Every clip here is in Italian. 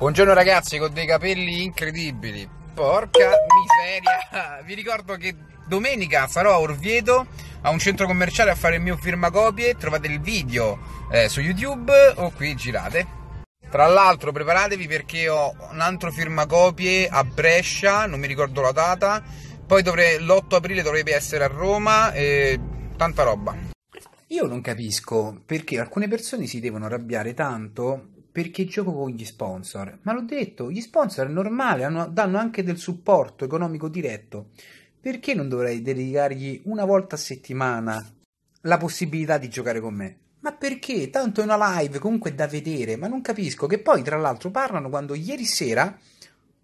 Buongiorno ragazzi con dei capelli incredibili. Porca miseria. Vi ricordo che domenica sarò a Orvieto a un centro commerciale a fare il mio firmacopie. Trovate il video eh, su YouTube o qui girate. Tra l'altro preparatevi perché ho un altro firmacopie a Brescia, non mi ricordo la data. Poi dovrei, l'8 aprile dovrebbe essere a Roma e tanta roba. Io non capisco perché alcune persone si devono arrabbiare tanto perché gioco con gli sponsor. Ma l'ho detto, gli sponsor è normale, hanno, danno anche del supporto economico diretto. Perché non dovrei dedicargli una volta a settimana la possibilità di giocare con me? Ma perché? Tanto è una live, comunque da vedere, ma non capisco che poi tra l'altro parlano quando ieri sera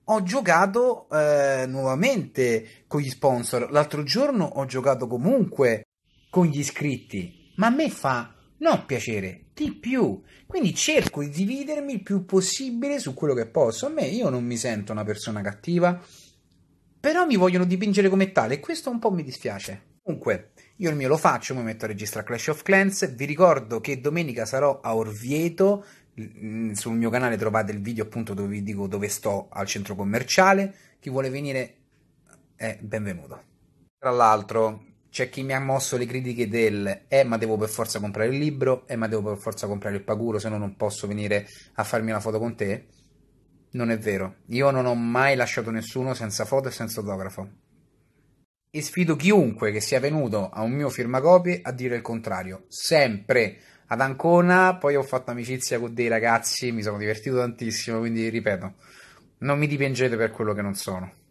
ho giocato eh, nuovamente con gli sponsor, l'altro giorno ho giocato comunque con gli iscritti, ma a me fa non piacere, di più. Quindi cerco di dividermi il più possibile su quello che posso. A me io non mi sento una persona cattiva, però mi vogliono dipingere come tale e questo un po' mi dispiace. Comunque, io il mio lo faccio, mi metto a registrare Clash of Clans. Vi ricordo che domenica sarò a Orvieto. Mm, sul mio canale trovate il video appunto dove vi dico dove sto al centro commerciale. Chi vuole venire è eh, benvenuto. Tra l'altro, c'è chi mi ha mosso le critiche del eh ma devo per forza comprare il libro, eh ma devo per forza comprare il paguro, se no non posso venire a farmi una foto con te. Non è vero, io non ho mai lasciato nessuno senza foto e senza autografo. E sfido chiunque che sia venuto a un mio firmacopie a dire il contrario, sempre. Ad Ancona poi ho fatto amicizia con dei ragazzi, mi sono divertito tantissimo, quindi ripeto, non mi dipingete per quello che non sono.